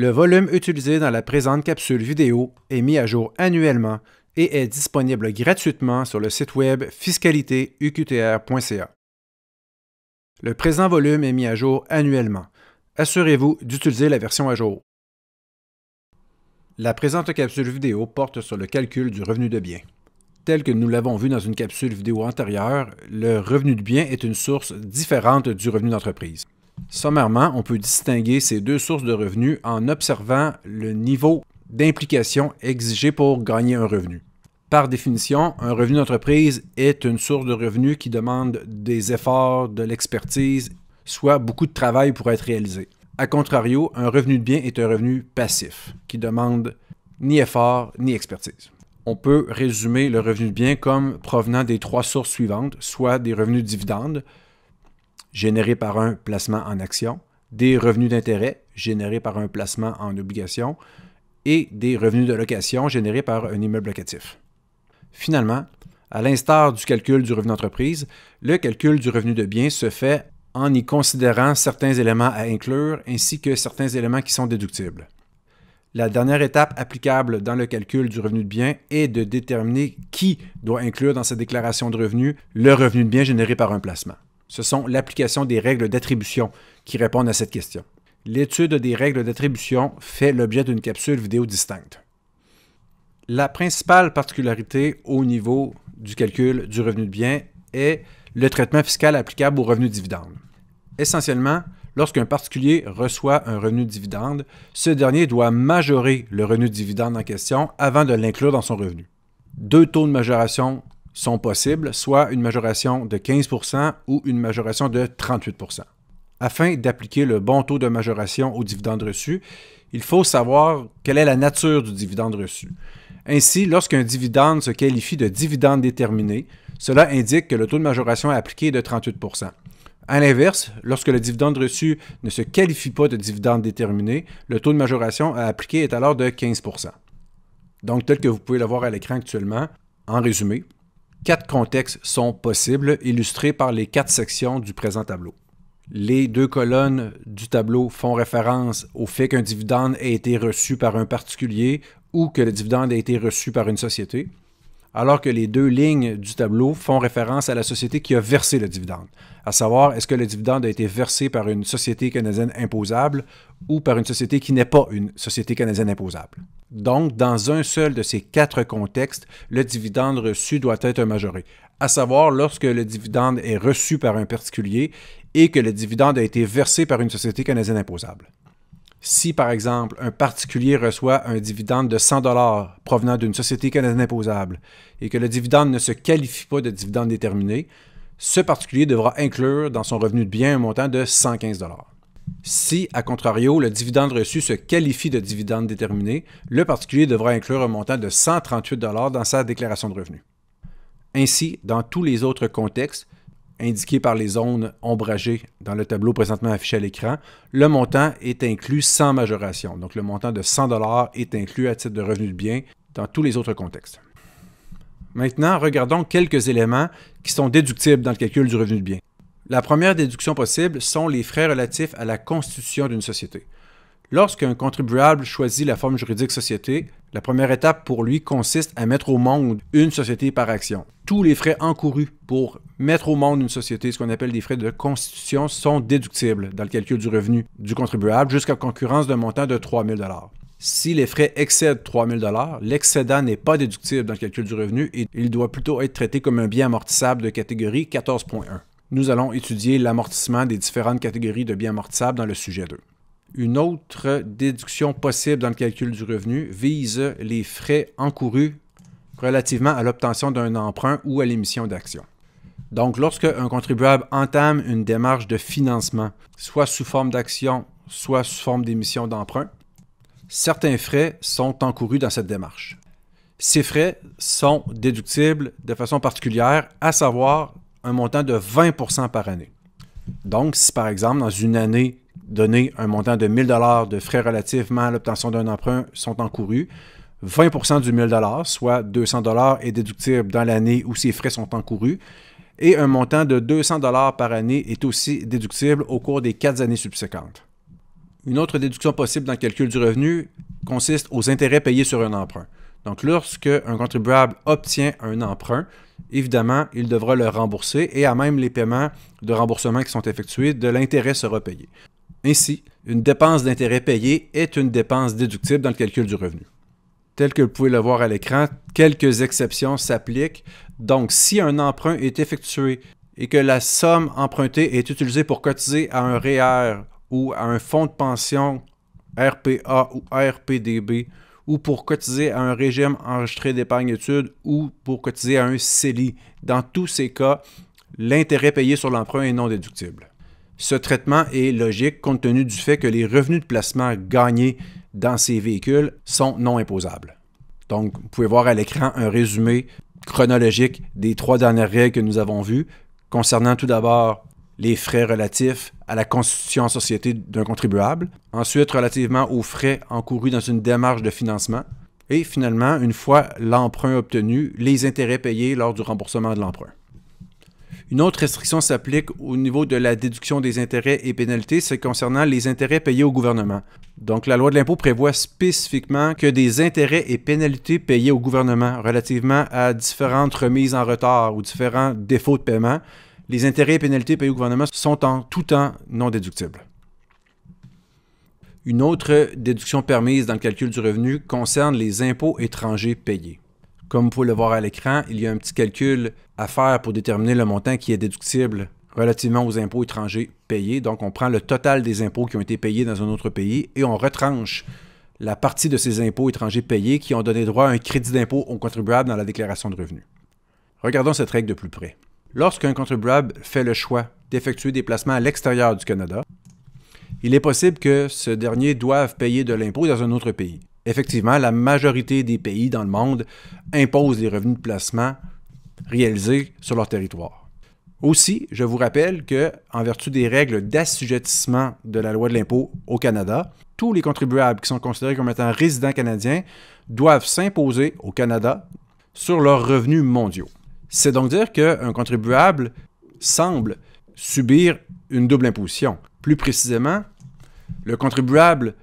Le volume utilisé dans la présente capsule vidéo est mis à jour annuellement et est disponible gratuitement sur le site web fiscalitéuqtr.ca. Le présent volume est mis à jour annuellement. Assurez-vous d'utiliser la version à jour. La présente capsule vidéo porte sur le calcul du revenu de bien. Tel que nous l'avons vu dans une capsule vidéo antérieure, le revenu de bien est une source différente du revenu d'entreprise. Sommairement, on peut distinguer ces deux sources de revenus en observant le niveau d'implication exigé pour gagner un revenu. Par définition, un revenu d'entreprise est une source de revenus qui demande des efforts, de l'expertise, soit beaucoup de travail pour être réalisé. A contrario, un revenu de bien est un revenu passif qui demande ni effort ni expertise. On peut résumer le revenu de bien comme provenant des trois sources suivantes, soit des revenus de dividendes, générés par un placement en action, des revenus d'intérêt générés par un placement en obligation et des revenus de location générés par un immeuble locatif. Finalement, à l'instar du calcul du revenu d'entreprise, le calcul du revenu de bien se fait en y considérant certains éléments à inclure ainsi que certains éléments qui sont déductibles. La dernière étape applicable dans le calcul du revenu de bien est de déterminer qui doit inclure dans sa déclaration de revenu le revenu de bien généré par un placement. Ce sont l'application des règles d'attribution qui répondent à cette question. L'étude des règles d'attribution fait l'objet d'une capsule vidéo distincte. La principale particularité au niveau du calcul du revenu de bien est le traitement fiscal applicable au revenu de dividende. Essentiellement, lorsqu'un particulier reçoit un revenu de dividende, ce dernier doit majorer le revenu de dividende en question avant de l'inclure dans son revenu. Deux taux de majoration sont possibles, soit une majoration de 15 ou une majoration de 38 Afin d'appliquer le bon taux de majoration au dividende reçu, il faut savoir quelle est la nature du dividende reçu. Ainsi, lorsqu'un dividende se qualifie de dividende déterminé, cela indique que le taux de majoration à appliquer est de 38 à l'inverse, lorsque le dividende reçu ne se qualifie pas de dividende déterminé, le taux de majoration à appliquer est alors de 15 Donc, tel que vous pouvez le voir à l'écran actuellement, en résumé, Quatre contextes sont possibles, illustrés par les quatre sections du présent tableau. Les deux colonnes du tableau font référence au fait qu'un dividende a été reçu par un particulier ou que le dividende a été reçu par une société, alors que les deux lignes du tableau font référence à la société qui a versé le dividende, à savoir est-ce que le dividende a été versé par une société canadienne imposable ou par une société qui n'est pas une société canadienne imposable. Donc, dans un seul de ces quatre contextes, le dividende reçu doit être majoré, à savoir lorsque le dividende est reçu par un particulier et que le dividende a été versé par une société canadienne imposable. Si, par exemple, un particulier reçoit un dividende de 100 provenant d'une société canadienne imposable et que le dividende ne se qualifie pas de dividende déterminé, ce particulier devra inclure dans son revenu de bien un montant de 115 si, à contrario, le dividende reçu se qualifie de dividende déterminé, le particulier devra inclure un montant de 138 dans sa déclaration de revenus. Ainsi, dans tous les autres contextes, indiqués par les zones ombragées dans le tableau présentement affiché à l'écran, le montant est inclus sans majoration. Donc le montant de 100 est inclus à titre de revenu de bien dans tous les autres contextes. Maintenant, regardons quelques éléments qui sont déductibles dans le calcul du revenu de bien. La première déduction possible sont les frais relatifs à la constitution d'une société. Lorsqu'un contribuable choisit la forme juridique société, la première étape pour lui consiste à mettre au monde une société par action. Tous les frais encourus pour mettre au monde une société, ce qu'on appelle des frais de constitution, sont déductibles dans le calcul du revenu du contribuable jusqu'à concurrence d'un montant de 3 000 si les frais excèdent 3 000 l'excédent n'est pas déductible dans le calcul du revenu et il doit plutôt être traité comme un bien amortissable de catégorie 14.1 nous allons étudier l'amortissement des différentes catégories de biens amortissables dans le sujet 2. Une autre déduction possible dans le calcul du revenu vise les frais encourus relativement à l'obtention d'un emprunt ou à l'émission d'actions. Donc, lorsque un contribuable entame une démarche de financement, soit sous forme d'action, soit sous forme d'émission d'emprunt, certains frais sont encourus dans cette démarche. Ces frais sont déductibles de façon particulière, à savoir un montant de 20 par année. Donc, si par exemple, dans une année donnée, un montant de 1000 de frais relativement à l'obtention d'un emprunt sont encourus, 20 du 1000 soit 200 est déductible dans l'année où ces frais sont encourus, et un montant de 200 par année est aussi déductible au cours des quatre années subséquentes. Une autre déduction possible dans le calcul du revenu consiste aux intérêts payés sur un emprunt. Donc, lorsque un contribuable obtient un emprunt, évidemment, il devra le rembourser et à même les paiements de remboursement qui sont effectués, de l'intérêt sera payé. Ainsi, une dépense d'intérêt payée est une dépense déductible dans le calcul du revenu. Tel que vous pouvez le voir à l'écran, quelques exceptions s'appliquent. Donc, si un emprunt est effectué et que la somme empruntée est utilisée pour cotiser à un REER e ou à un fonds de pension RPA ou RPDB ou pour cotiser à un régime enregistré d'épargne études ou pour cotiser à un CELI. Dans tous ces cas, l'intérêt payé sur l'emprunt est non déductible. Ce traitement est logique compte tenu du fait que les revenus de placement gagnés dans ces véhicules sont non imposables. Donc, vous pouvez voir à l'écran un résumé chronologique des trois dernières règles que nous avons vues, concernant tout d'abord les frais relatifs à la constitution en société d'un contribuable, ensuite relativement aux frais encourus dans une démarche de financement, et finalement, une fois l'emprunt obtenu, les intérêts payés lors du remboursement de l'emprunt. Une autre restriction s'applique au niveau de la déduction des intérêts et pénalités, c'est concernant les intérêts payés au gouvernement. Donc la loi de l'impôt prévoit spécifiquement que des intérêts et pénalités payés au gouvernement relativement à différentes remises en retard ou différents défauts de paiement les intérêts et pénalités payés au gouvernement sont en tout temps non déductibles. Une autre déduction permise dans le calcul du revenu concerne les impôts étrangers payés. Comme vous pouvez le voir à l'écran, il y a un petit calcul à faire pour déterminer le montant qui est déductible relativement aux impôts étrangers payés. Donc, on prend le total des impôts qui ont été payés dans un autre pays et on retranche la partie de ces impôts étrangers payés qui ont donné droit à un crédit d'impôt aux contribuables dans la déclaration de revenus. Regardons cette règle de plus près. Lorsqu'un contribuable fait le choix d'effectuer des placements à l'extérieur du Canada, il est possible que ce dernier doive payer de l'impôt dans un autre pays. Effectivement, la majorité des pays dans le monde imposent les revenus de placement réalisés sur leur territoire. Aussi, je vous rappelle que, en vertu des règles d'assujettissement de la loi de l'impôt au Canada, tous les contribuables qui sont considérés comme étant résidents canadiens doivent s'imposer au Canada sur leurs revenus mondiaux. C'est donc dire qu'un contribuable semble subir une double imposition. Plus précisément, le contribuable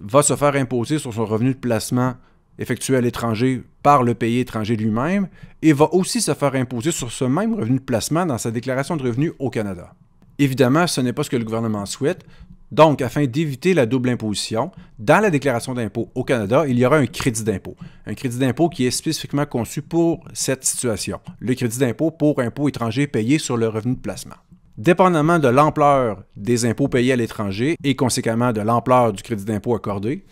va se faire imposer sur son revenu de placement effectué à l'étranger par le pays étranger lui-même et va aussi se faire imposer sur ce même revenu de placement dans sa déclaration de revenus au Canada. Évidemment, ce n'est pas ce que le gouvernement souhaite, donc, afin d'éviter la double imposition, dans la déclaration d'impôt au Canada, il y aura un crédit d'impôt. Un crédit d'impôt qui est spécifiquement conçu pour cette situation. Le crédit d'impôt pour impôts étrangers payés sur le revenu de placement. Dépendamment de l'ampleur des impôts payés à l'étranger et conséquemment de l'ampleur du crédit d'impôt accordé,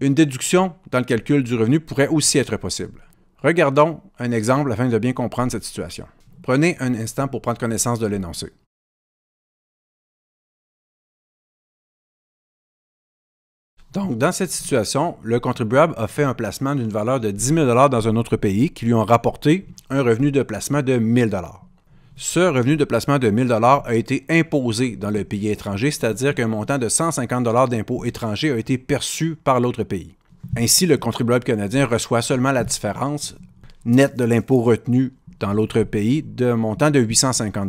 une déduction dans le calcul du revenu pourrait aussi être possible. Regardons un exemple afin de bien comprendre cette situation. Prenez un instant pour prendre connaissance de l'énoncé. Donc, dans cette situation, le contribuable a fait un placement d'une valeur de 10 000 dans un autre pays qui lui ont rapporté un revenu de placement de 1 000 ce revenu de placement de 1 000 a été imposé dans le pays étranger, c'est-à-dire qu'un montant de 150 d'impôts étrangers a été perçu par l'autre pays. Ainsi, le contribuable canadien reçoit seulement la différence nette de l'impôt retenu dans l'autre pays d'un montant de 850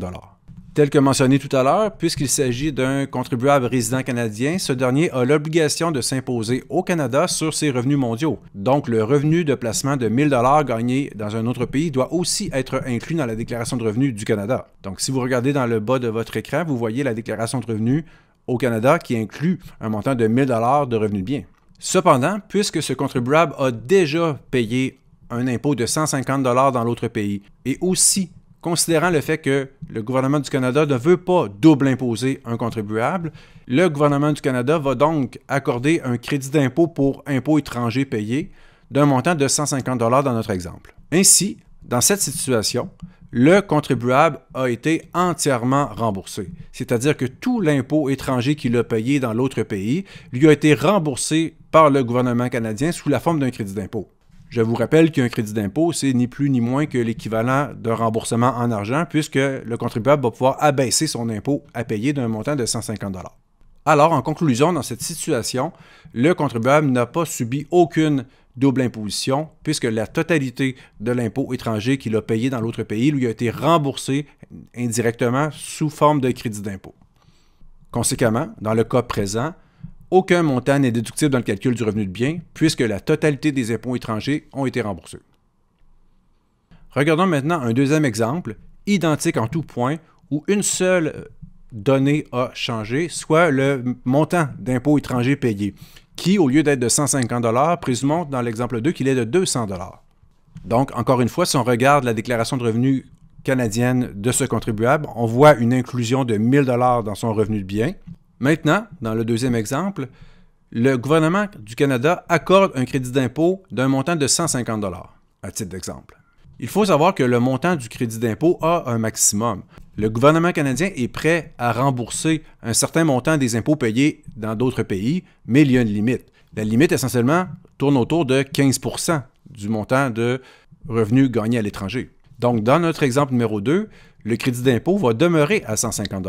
Tel que mentionné tout à l'heure, puisqu'il s'agit d'un contribuable résident canadien, ce dernier a l'obligation de s'imposer au Canada sur ses revenus mondiaux. Donc, le revenu de placement de 1000 dollars gagné dans un autre pays doit aussi être inclus dans la déclaration de revenus du Canada. Donc, si vous regardez dans le bas de votre écran, vous voyez la déclaration de revenus au Canada qui inclut un montant de 1000 dollars de revenus de biens. Cependant, puisque ce contribuable a déjà payé un impôt de 150 dans l'autre pays et aussi considérant le fait que le gouvernement du Canada ne veut pas double imposer un contribuable, le gouvernement du Canada va donc accorder un crédit d'impôt pour impôts étrangers payés d'un montant de 150 dollars dans notre exemple. Ainsi, dans cette situation, le contribuable a été entièrement remboursé, c'est-à-dire que tout l'impôt étranger qu'il a payé dans l'autre pays lui a été remboursé par le gouvernement canadien sous la forme d'un crédit d'impôt. Je vous rappelle qu'un crédit d'impôt, c'est ni plus ni moins que l'équivalent d'un remboursement en argent, puisque le contribuable va pouvoir abaisser son impôt à payer d'un montant de 150 alors, en conclusion, dans cette situation, le contribuable n'a pas subi aucune double imposition puisque la totalité de l'impôt étranger qu'il a payé dans l'autre pays lui a été remboursée indirectement sous forme de crédit d'impôt. Conséquemment, dans le cas présent, aucun montant n'est déductible dans le calcul du revenu de bien, puisque la totalité des impôts étrangers ont été remboursés. Regardons maintenant un deuxième exemple, identique en tout point, où une seule euh, donnée a changé, soit le montant d'impôts étrangers payés, qui, au lieu d'être de 150 présumons dans l'exemple 2 qu'il est de 200 Donc, encore une fois, si on regarde la déclaration de revenus canadienne de ce contribuable, on voit une inclusion de 1000 dans son revenu de bien. Maintenant, dans le deuxième exemple, le gouvernement du Canada accorde un crédit d'impôt d'un montant de 150 à titre d'exemple. Il faut savoir que le montant du crédit d'impôt a un maximum. Le gouvernement canadien est prêt à rembourser un certain montant des impôts payés dans d'autres pays, mais il y a une limite. La limite, essentiellement, tourne autour de 15 du montant de revenus gagnés à l'étranger. Donc, dans notre exemple numéro 2, le crédit d'impôt va demeurer à 150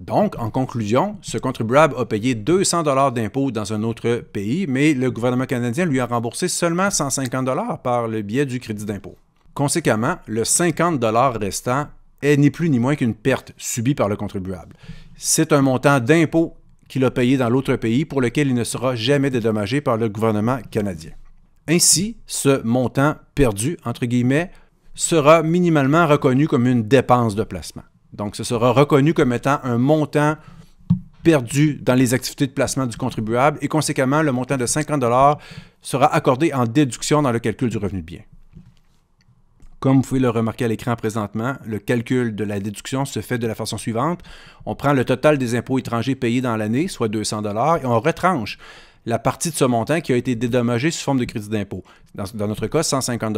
donc, en conclusion, ce contribuable a payé 200 dollars d'impôts dans un autre pays, mais le gouvernement canadien lui a remboursé seulement 150 dollars par le biais du crédit d'impôt. Conséquemment, le 50 dollars restant est ni plus ni moins qu'une perte subie par le contribuable. C'est un montant d'impôt qu'il a payé dans l'autre pays pour lequel il ne sera jamais dédommagé par le gouvernement canadien. Ainsi, ce montant perdu, entre guillemets, sera minimalement reconnu comme une dépense de placement. Donc, ce sera reconnu comme étant un montant perdu dans les activités de placement du contribuable et conséquemment, le montant de 50 sera accordé en déduction dans le calcul du revenu de bien. Comme vous pouvez le remarquer à l'écran présentement, le calcul de la déduction se fait de la façon suivante. On prend le total des impôts étrangers payés dans l'année, soit 200 et on retranche la partie de ce montant qui a été dédommagée sous forme de crédit d'impôt. Dans, notre cas, 150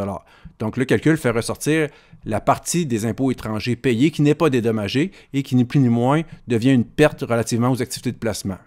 Donc, le calcul fait ressortir la partie des impôts étrangers payés qui n'est pas dédommagée et qui, ni plus ni moins, devient une perte relativement aux activités de placement.